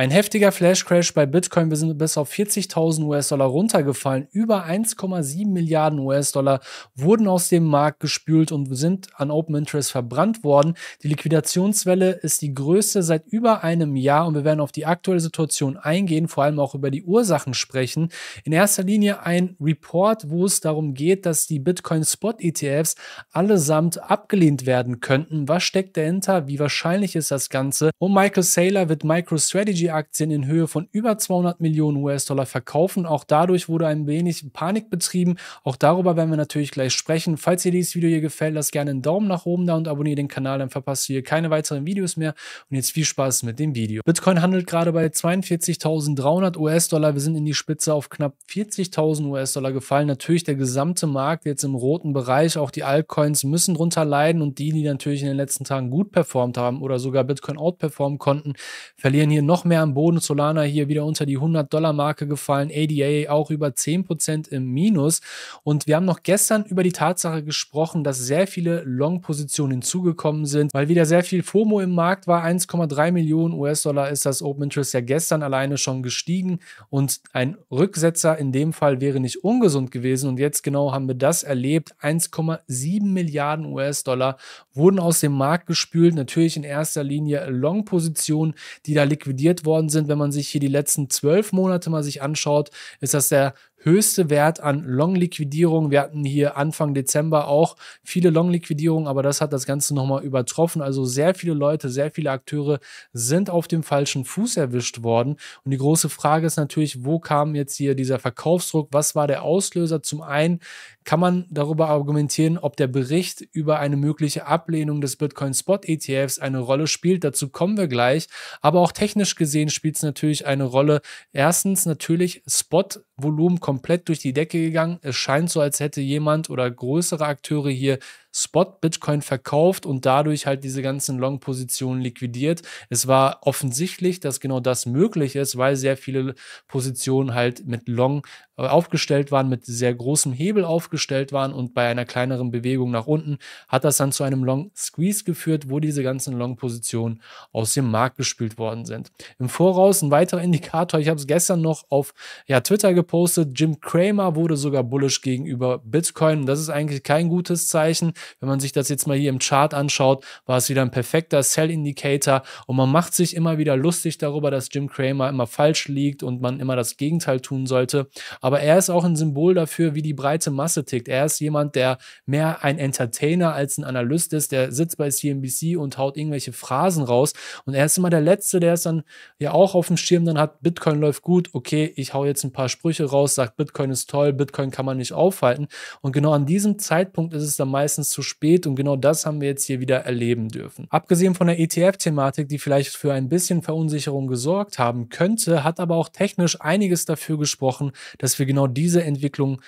Ein heftiger Flashcrash bei Bitcoin. Wir sind bis auf 40.000 US-Dollar runtergefallen. Über 1,7 Milliarden US-Dollar wurden aus dem Markt gespült und sind an Open Interest verbrannt worden. Die Liquidationswelle ist die größte seit über einem Jahr und wir werden auf die aktuelle Situation eingehen, vor allem auch über die Ursachen sprechen. In erster Linie ein Report, wo es darum geht, dass die Bitcoin-Spot-ETFs allesamt abgelehnt werden könnten. Was steckt dahinter? Wie wahrscheinlich ist das Ganze? Und Michael Saylor wird MicroStrategy Nvidia-Aktien in Höhe von über 200 Millionen US-Dollar verkaufen. Auch dadurch wurde ein wenig Panik betrieben. Auch darüber werden wir natürlich gleich sprechen. Falls dir dieses Video hier gefällt, lasst gerne einen Daumen nach oben da und abonniere den Kanal, dann verpasst du hier keine weiteren Videos mehr. Und jetzt viel Spaß mit dem Video. Bitcoin handelt gerade bei 42.300 US-Dollar. Wir sind in die Spitze auf knapp 40.000 US-Dollar gefallen. Natürlich der gesamte Markt jetzt im roten Bereich. Auch die Altcoins müssen drunter leiden und die, die natürlich in den letzten Tagen gut performt haben oder sogar Bitcoin outperformen konnten, verlieren hier noch mehr mehr am Boden. Solana hier wieder unter die 100-Dollar-Marke gefallen. ADA auch über 10% im Minus. Und wir haben noch gestern über die Tatsache gesprochen, dass sehr viele Long-Positionen hinzugekommen sind, weil wieder sehr viel FOMO im Markt war. 1,3 Millionen US-Dollar ist das Open Interest ja gestern alleine schon gestiegen. Und ein Rücksetzer in dem Fall wäre nicht ungesund gewesen. Und jetzt genau haben wir das erlebt. 1,7 Milliarden US-Dollar wurden aus dem Markt gespült. Natürlich in erster Linie Long-Positionen, die da liquidiert wurden worden sind. Wenn man sich hier die letzten zwölf Monate mal sich anschaut, ist das der höchste Wert an Long-Liquidierung. Wir hatten hier Anfang Dezember auch viele Long-Liquidierungen, aber das hat das Ganze nochmal übertroffen. Also sehr viele Leute, sehr viele Akteure sind auf dem falschen Fuß erwischt worden. Und die große Frage ist natürlich, wo kam jetzt hier dieser Verkaufsdruck? Was war der Auslöser? Zum einen kann man darüber argumentieren, ob der Bericht über eine mögliche Ablehnung des Bitcoin Spot ETFs eine Rolle spielt. Dazu kommen wir gleich. Aber auch technisch gesehen spielt es natürlich eine Rolle. Erstens natürlich Spot Volumen komplett durch die Decke gegangen. Es scheint so, als hätte jemand oder größere Akteure hier Spot-Bitcoin verkauft und dadurch halt diese ganzen Long-Positionen liquidiert. Es war offensichtlich, dass genau das möglich ist, weil sehr viele Positionen halt mit Long äh, aufgestellt waren, mit sehr großem Hebel aufgestellt waren und bei einer kleineren Bewegung nach unten hat das dann zu einem Long Squeeze geführt, wo diese ganzen Long-Positionen aus dem Markt gespielt worden sind. Im Voraus ein weiterer Indikator, ich habe es gestern noch auf ja, Twitter gepostet, Jim Cramer wurde sogar bullish gegenüber Bitcoin. Das ist eigentlich kein gutes Zeichen. Wenn man sich das jetzt mal hier im Chart anschaut, war es wieder ein perfekter Sell-Indicator und man macht sich immer wieder lustig darüber, dass Jim Cramer immer falsch liegt und man immer das Gegenteil tun sollte. Aber er ist auch ein Symbol dafür, wie die breite Masse tickt. Er ist jemand, der mehr ein Entertainer als ein Analyst ist. Der sitzt bei CNBC und haut irgendwelche Phrasen raus. Und er ist immer der Letzte, der es dann ja auch auf dem Schirm dann hat. Bitcoin läuft gut, okay, ich hau jetzt ein paar Sprüche raus, sagt Bitcoin ist toll, Bitcoin kann man nicht aufhalten. Und genau an diesem Zeitpunkt ist es dann meistens meistens zu spät und genau das haben wir jetzt hier wieder erleben dürfen. Abgesehen von der ETF-Thematik, die vielleicht für ein bisschen Verunsicherung gesorgt haben könnte, hat aber auch technisch einiges dafür gesprochen, dass wir genau diese Entwicklung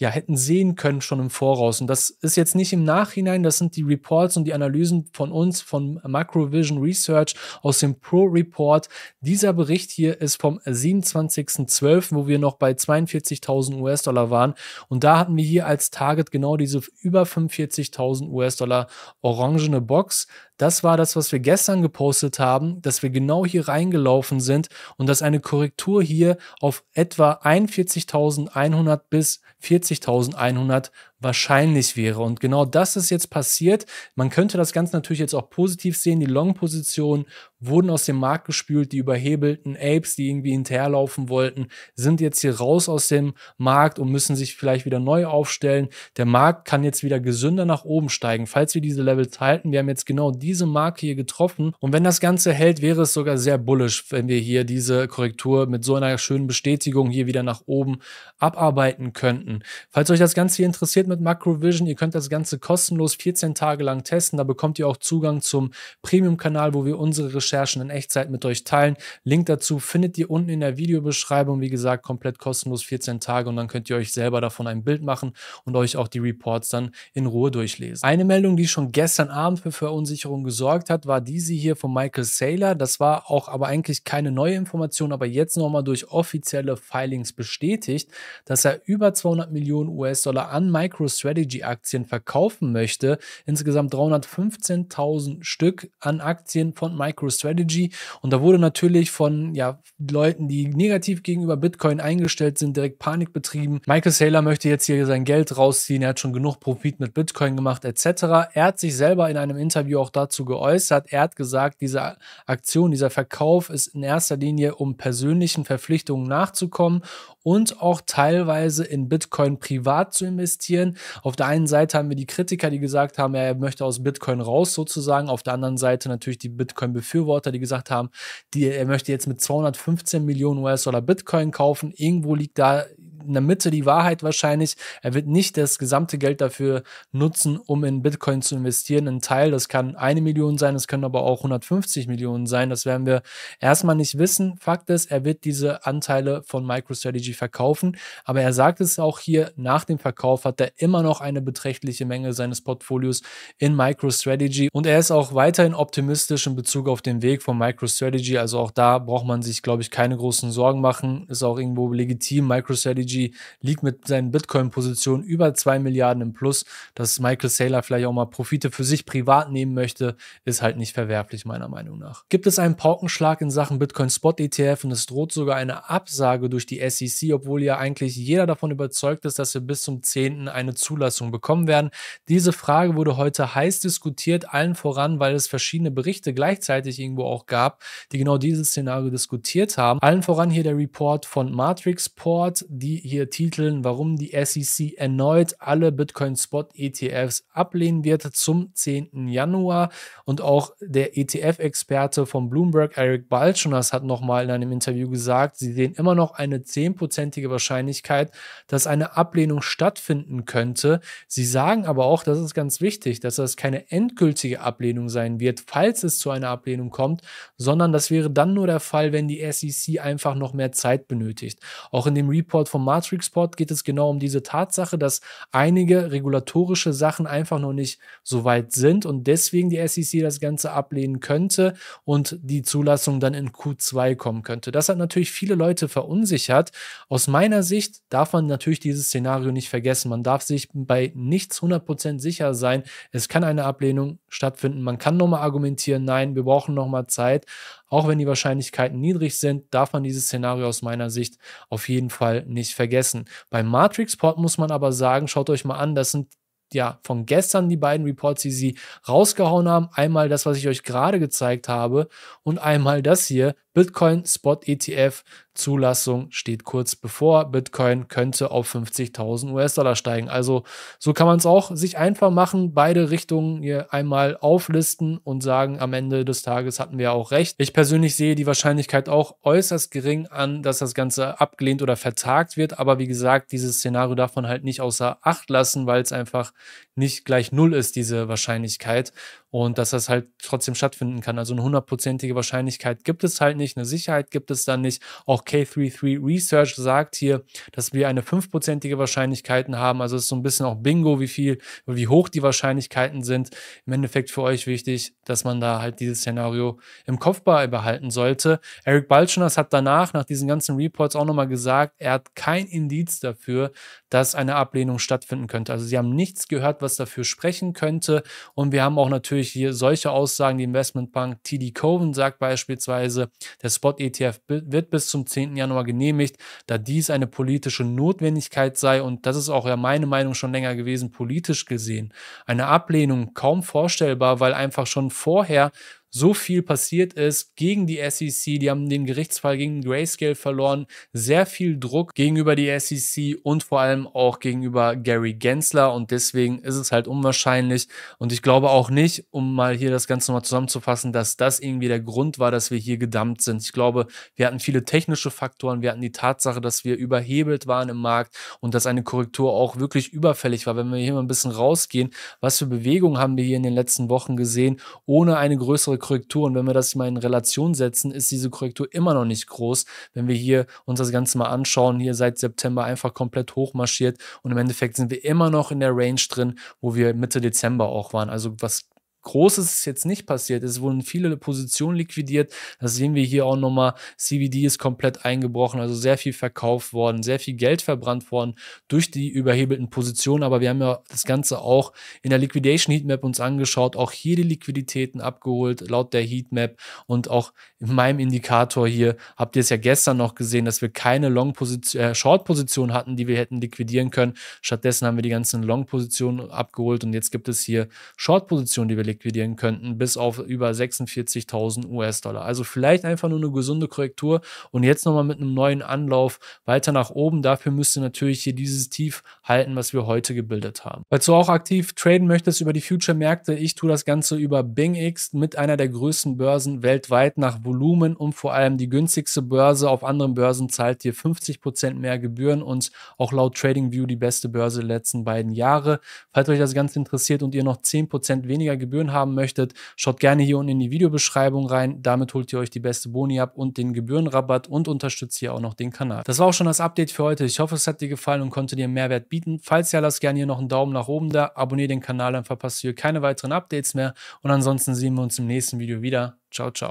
ja, hätten sehen können schon im Voraus. Und das ist jetzt nicht im Nachhinein, das sind die Reports und die Analysen von uns, von Macrovision Research aus dem Pro Report. Dieser Bericht hier ist vom 27.12., wo wir noch bei 42.000 US-Dollar waren. Und da hatten wir hier als Target genau diese über 45.000 US-Dollar orangene Box. Das war das, was wir gestern gepostet haben, dass wir genau hier reingelaufen sind und dass eine Korrektur hier auf etwa 41.100 bis 40.100 wahrscheinlich wäre. Und genau das ist jetzt passiert. Man könnte das Ganze natürlich jetzt auch positiv sehen. Die Long-Positionen wurden aus dem Markt gespült. Die überhebelten Apes, die irgendwie hinterherlaufen wollten, sind jetzt hier raus aus dem Markt und müssen sich vielleicht wieder neu aufstellen. Der Markt kann jetzt wieder gesünder nach oben steigen, falls wir diese Levels halten. Wir haben jetzt genau diese Marke hier getroffen. Und wenn das Ganze hält, wäre es sogar sehr bullisch, wenn wir hier diese Korrektur mit so einer schönen Bestätigung hier wieder nach oben abarbeiten könnten. Falls euch das Ganze hier interessiert, mit Macrovision. Ihr könnt das Ganze kostenlos 14 Tage lang testen. Da bekommt ihr auch Zugang zum Premium-Kanal, wo wir unsere Recherchen in Echtzeit mit euch teilen. Link dazu findet ihr unten in der Videobeschreibung. Wie gesagt, komplett kostenlos 14 Tage und dann könnt ihr euch selber davon ein Bild machen und euch auch die Reports dann in Ruhe durchlesen. Eine Meldung, die schon gestern Abend für Verunsicherung gesorgt hat, war diese hier von Michael Saylor. Das war auch aber eigentlich keine neue Information, aber jetzt nochmal durch offizielle Filings bestätigt, dass er über 200 Millionen US-Dollar an Micro MicroStrategy-Aktien verkaufen möchte. Insgesamt 315.000 Stück an Aktien von MicroStrategy. Und da wurde natürlich von ja, Leuten, die negativ gegenüber Bitcoin eingestellt sind, direkt Panik betrieben. Michael Saylor möchte jetzt hier sein Geld rausziehen. Er hat schon genug Profit mit Bitcoin gemacht etc. Er hat sich selber in einem Interview auch dazu geäußert. Er hat gesagt, diese Aktion, dieser Verkauf ist in erster Linie, um persönlichen Verpflichtungen nachzukommen und auch teilweise in Bitcoin privat zu investieren. Parteien. Auf der einen Seite haben wir die Kritiker, die gesagt haben, er möchte aus Bitcoin raus sozusagen. Auf der anderen Seite natürlich die Bitcoin-Befürworter, die gesagt haben, die, er möchte jetzt mit 215 Millionen US-Dollar Bitcoin kaufen. Irgendwo liegt da in der Mitte die Wahrheit wahrscheinlich. Er wird nicht das gesamte Geld dafür nutzen, um in Bitcoin zu investieren. Ein Teil, das kann eine Million sein, das können aber auch 150 Millionen sein. Das werden wir erstmal nicht wissen. Fakt ist, er wird diese Anteile von MicroStrategy verkaufen. Aber er sagt es auch hier, nach dem Verkauf hat er immer noch eine beträchtliche Menge seines Portfolios in MicroStrategy. Und er ist auch weiterhin optimistisch in Bezug auf den Weg von MicroStrategy. Also auch da braucht man sich, glaube ich, keine großen Sorgen machen. Ist auch irgendwo legitim. MicroStrategy BTG liegt mit seinen Bitcoin-Positionen über 2 Milliarden im Plus. Dass Michael Saylor vielleicht auch mal Profite für sich privat nehmen möchte, ist halt nicht verwerflich, meiner Meinung nach. Gibt es einen Paukenschlag in Sachen Bitcoin-Spot-ETF und es droht sogar eine Absage durch die SEC, obwohl ja eigentlich jeder davon überzeugt ist, dass wir bis zum 10. eine Zulassung bekommen werden. Diese Frage wurde heute heiß diskutiert, allen voran, weil es verschiedene Berichte gleichzeitig irgendwo auch gab, die genau dieses Szenario diskutiert haben. Allen voran hier der Report von Matrixport, die hier titeln, warum die SEC erneut alle Bitcoin-Spot-ETFs ablehnen wird zum 10. Januar. Und auch der ETF-Experte von Bloomberg, Eric Balchunas, hat nochmal in einem Interview gesagt, sie sehen immer noch eine 10%ige Wahrscheinlichkeit, dass eine Ablehnung stattfinden könnte. Sie sagen aber auch, das ist ganz wichtig, dass das keine endgültige Ablehnung sein wird, falls es zu einer Ablehnung kommt, sondern das wäre dann nur der Fall, wenn die SEC einfach noch mehr Zeit benötigt. Auch in dem Report von Matrix Pod geht es genau um diese Tatsache, dass einige regulatorische Sachen einfach noch nicht so weit sind und deswegen die SEC das Ganze ablehnen könnte und die Zulassung dann in Q2 kommen könnte. Das hat natürlich viele Leute verunsichert. Aus meiner Sicht darf man natürlich dieses Szenario nicht vergessen. Man darf sich bei nichts 100% sicher sein. Es kann eine Ablehnung stattfinden. Man kann nochmal argumentieren, nein, wir brauchen nochmal Zeit. Auch wenn die Wahrscheinlichkeiten niedrig sind, darf man dieses Szenario aus meiner Sicht auf jeden Fall nicht vergessen. Beim Matrix-Port muss man aber sagen, schaut euch mal an, das sind ja, von gestern die beiden Reports, die sie rausgehauen haben. Einmal das, was ich euch gerade gezeigt habe und einmal das hier, Bitcoin Spot ETF Zulassung steht kurz bevor. Bitcoin könnte auf 50.000 US-Dollar steigen. Also so kann man es auch sich einfach machen, beide Richtungen hier einmal auflisten und sagen, am Ende des Tages hatten wir auch recht. Ich persönlich sehe die Wahrscheinlichkeit auch äußerst gering an, dass das Ganze abgelehnt oder vertagt wird. Aber wie gesagt, dieses Szenario darf man halt nicht außer Acht lassen, weil es einfach nicht gleich null ist, diese Wahrscheinlichkeit und dass das halt trotzdem stattfinden kann. Also eine hundertprozentige Wahrscheinlichkeit gibt es halt nicht, eine Sicherheit gibt es dann nicht. Auch K33 Research sagt hier, dass wir eine fünfprozentige Wahrscheinlichkeiten haben. Also es ist so ein bisschen auch Bingo, wie viel, wie hoch die Wahrscheinlichkeiten sind. Im Endeffekt für euch wichtig, dass man da halt dieses Szenario im Kopf behalten sollte. Eric Balschners hat danach, nach diesen ganzen Reports auch nochmal gesagt, er hat kein Indiz dafür, dass eine Ablehnung stattfinden könnte. Also sie haben nichts gehört, was dafür sprechen könnte. Und wir haben auch natürlich natürlich hier solche Aussagen, die Investmentbank TD Cowen sagt beispielsweise, der Spot-ETF wird bis zum 10. Januar genehmigt, da dies eine politische Notwendigkeit sei und das ist auch ja meine Meinung schon länger gewesen, politisch gesehen. Eine Ablehnung kaum vorstellbar, weil einfach schon vorher so viel passiert ist gegen die SEC. Die haben den Gerichtsfall gegen Grayscale verloren. Sehr viel Druck gegenüber die SEC und vor allem auch gegenüber Gary Gensler. Und deswegen ist es halt unwahrscheinlich. Und ich glaube auch nicht, um mal hier das Ganze nochmal zusammenzufassen, dass das irgendwie der Grund war, dass wir hier gedammt sind. Ich glaube, wir hatten viele technische Faktoren. Wir hatten die Tatsache, dass wir überhebelt waren im Markt und dass eine Korrektur auch wirklich überfällig war. Wenn wir hier mal ein bisschen rausgehen, was für Bewegungen haben wir hier in den letzten Wochen gesehen, ohne eine größere Korrektur. Und wenn wir das mal in Relation setzen, ist diese Korrektur immer noch nicht groß. Wenn wir hier uns das Ganze mal anschauen, hier seit September einfach komplett hochmarschiert und im Endeffekt sind wir immer noch in der Range drin, wo wir Mitte Dezember auch waren. Also was Großes ist jetzt nicht passiert. Es wurden viele Positionen liquidiert. Das sehen wir hier auch nochmal. CVD ist komplett eingebrochen, also sehr viel verkauft worden, sehr viel Geld verbrannt worden durch die überhebelten Positionen. Aber wir haben ja das Ganze auch in der Liquidation Heatmap uns angeschaut, auch hier die Liquiditäten abgeholt laut der Heatmap und auch in meinem Indikator hier habt ihr es ja gestern noch gesehen, dass wir keine Long -Position, äh, Short Position hatten, die wir hätten liquidieren können. Stattdessen haben wir die ganzen Long Positionen abgeholt und jetzt gibt es hier Short Positionen, die wir liquidieren könnten, bis auf über 46.000 US-Dollar. Also vielleicht einfach nur eine gesunde Korrektur und jetzt nochmal mit einem neuen Anlauf weiter nach oben. Dafür müsst ihr natürlich hier dieses Tief halten, was wir heute gebildet haben. Falls du auch aktiv traden möchtest über die Future-Märkte, ich tue das Ganze über BingX mit einer der größten Börsen weltweit nach Volumen und vor allem die günstigste Börse. Auf anderen Börsen zahlt ihr 50% mehr Gebühren und auch laut TradingView die beste Börse der letzten beiden Jahre. Falls euch das Ganze interessiert und ihr noch 10% weniger Gebühren Gebühren haben möchtet, schaut gerne hier unten in die Videobeschreibung rein. Damit holt ihr euch die beste Boni ab und den Gebührenrabatt und unterstützt hier auch noch den Kanal. Das war auch schon das Update für heute. Ich hoffe, es hat dir gefallen und konnte dir Mehrwert bieten. Falls ja, lasst gerne hier noch einen Daumen nach oben da, abonniere den Kanal, dann verpasst ihr keine weiteren Updates mehr und ansonsten sehen wir uns im nächsten Video wieder. Ciao, ciao.